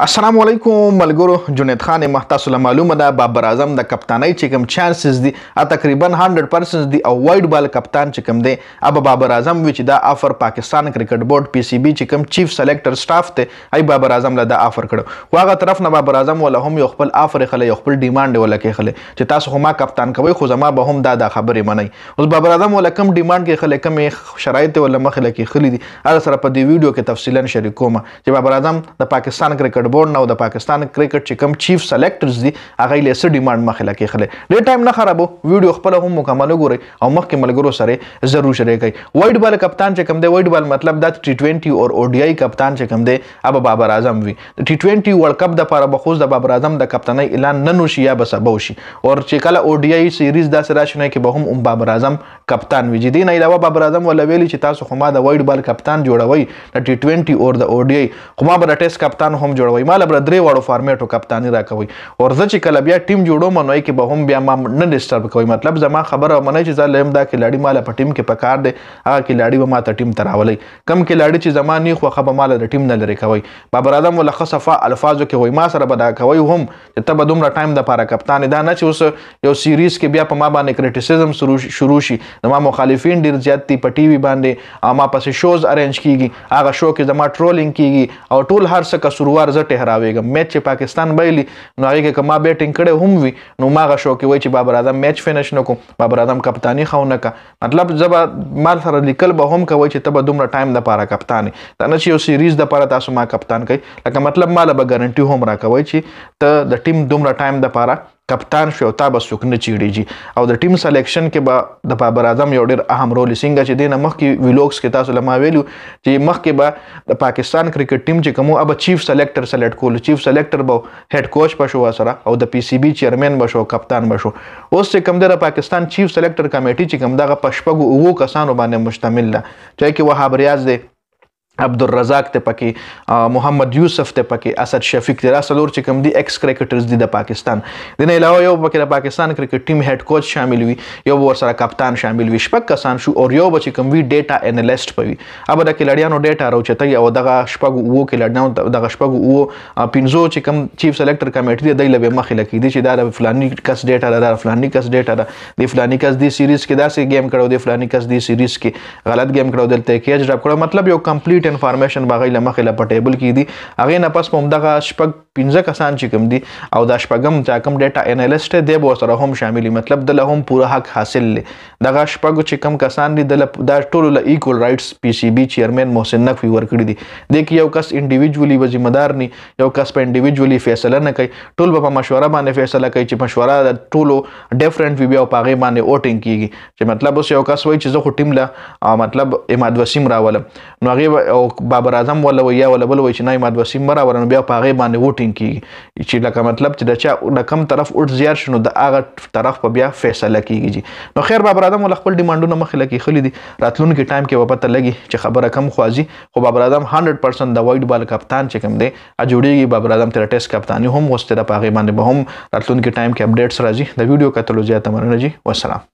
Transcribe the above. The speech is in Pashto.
السلام علیکم ملګرو جنید خان محتاسو معلومه ده بابر اعظم د کپتانۍ چې کوم چانسز دي تقریبا 100% دي او وایډ بال کپتان چې کوم دی اب بابر اعظم وی چې دا افر پاکستان کرکټ بورډ پی سی بی چې کوم چیف سلیکټر سټاف ته ای بابر اعظم له دا افر کړو خو هغه طرف نه بابر اعظم ولا هم یو خپل افر خله یو خپل ډیماند ولا کې خله چې تاسو هم کپتان کوي خو زما به هم دا د خبرې منئ اوس بابر اعظم ولا کم ډیماند کې خله کم شرایط ولا مخله کې خلی دي هغه سره په دې ویډیو کې تفصیلا شریکوم چې بابر اعظم د پاکستان کرکټ بورډ نه او د پاکستان کرکټ چې کم چیف سلیکټرز دي هغه یې سره ډیماند مخاله کې خله ډېر ټایم نه خرابو ویډیو خپل هم مکمل وګورئ او مخکې ملګرو سره ضرور شریک کړئ وایډ بال کپتان چې کم دی وایډ بال مطلب دا ټي 20 او او ډي آی کپتان چې کم دی اب بابر اعظم وي د ټي 20 ورلد کپ د لپاره بخوز د بابر اعظم د کپتنۍ اعلان نن وشي یا بس ابو شي او چې کله او ډي آی سیریز داسې راشنه کې به هم ام بابر اعظم کپتان وي جدي نه علاوه بابر اعظم ولا ویلي چې تاسو خو ما د وایډ بال کپتان جوړوي د ټي 20 او د او ډي آی خو ما به د ټیسټ کپتان هم جوړوي راکوي مال بر درې واړو فارمیټو کپتانی راکوي ورزه چې کله بیا ټیم جوړوم نو کې به هم بیا ما نه ډیسټرب کوي مطلب زما خبره منه چې زه لیم دا کلاړي مال په ټیم کې پکار دی هغه کلاړي به ما ته ټیم تراولي کم کلاړي چې زما نه خو خبره مال د ټیم نه لري کوي بابر اعظم ولخص صفه الفاظو کې وای ما سره به دا کوي هم چې ته به دومره ټایم د پاره کپتان دا نه چې اوس یو سیریز کې بیا په ما باندې کریټیسزم شروع شي زما مخالفین ډیر زیات دي په ټي وي باندې اما پسې شوز ارنج کیږي هغه شو کې زما ټرولینګ کیږي او ټول هر څه کسروار زټه هراويږم میچ چې پاکستان بایلی نو هغه کې کما بیټینګ کړي هم وي نو ما غشو کې وای چې بابر اعظم میچ فینش نکو بابر اعظم کپتانی خو نه کا مطلب زبا مال سره لیکل به هم کوي چې تب دومره ټایم د پاره کپتانی دا نه چې یو سیریز د پاره تاسو ما کپتان کوي لکه مطلب مال به ګارانټي هم را کوي چې ته د ټیم دومره ټایم د پاره کپتان شو او تا به څوک نه چیړيږي او د ټیم سلیکشن کې به د بابر اعظم یو ډیر اهم رول سنګه چې دینه مخکې ویلوګز کې تاسو لما ویلو چې مخکې به د پاکستان کرکټ ټیم چې کومه اب چیف سلیکټر سلیکټ کول چیف سلیکټر به هډ کوچ بشو سره او د پی سی بی چیرمن بشو کپتان بشو اوس چې کوم د پاکستان چیف سلیکټر کمیټي چې کوم دغه پښپګو وو کسانو باندې مشتمل ده چې کې وهاب ریاض دی عبدالرزاق ته پکې محمد یوسف ته پکې اسد شفیق ته راسلور چې کوم دی ایکس کرکټرز دي د پاکستان د نه علاوه یو پکې د پاکستان کرکټ ټیم هډ کوچ شامل وي یو ورسره کپتان شامل وي شپږ کسان شو او یو بچ کوم وی ډیټا انالیست پوي اوب د کلاډیانو ډیټا راوچته یو دغه شپږ وو کلاډیانو دغه شپږ وو پینزو چې کوم چیف سلیکټر کمیټې دی د لبه مخې لکې دي چې دا د فلاني کس ډیټا دا فلاني کس ډیټا دی فلاني کس دی سیریز کې دا سي گیم کړو دی فلاني کس دی سیریز کې غلط گیم کړو دلته کې اجرا کړو مطلب یو کمپلیټ ډیټا انفارمیشن باغې لمخې له پټیبل کې دي هغه نه پس هم دغه شپږ پنځه کسان چې کوم دي او دا شپږم چې کوم ډیټا انالیست دی به سره هم شامل مطلب د لهم پوره حق حاصل لې دغه شپږ چې کوم کسان دي د دا ټول له ایکول رائټس پی سی بی چیرمن محسن نقوی ورکړي دي د کې یو کس انډیویډولی ذمہ دار ني یو کس په انډیویډولی فیصله نه کوي ټول په مشوره باندې فیصله کوي چې مشوره د ټولو ډیفرنٹ وی بیا په هغه باندې ووټینګ کیږي چې مطلب اوس یو کس وایي چې زه خو ټیم له مطلب اماد وسیم راولم نو هغه او بابر اعظم ولا ویا ولا بل وای چې نای ماد وسیم برابر نو بیا په هغه باندې ووټینګ کیږي چې لکه مطلب چې د چا د کم طرف اٹ زیات شنو د هغه طرف په بیا فیصله کیږي نو خیر بابر اعظم ول خپل ډیماندونه مخله کې خلی دي راتلونکي ټایم کې وپته لګي چې خبره کم خوازي خو بابر اعظم 100% د وایډ بال کپتان چې کوم دی ا جوړیږي بابر اعظم تر ټیسټ کپتانی هم وسته د پاغه باندې به هم راتلونکي ټایم کې اپډیټس راځي د ویډیو کتلو زیاته مننه جی والسلام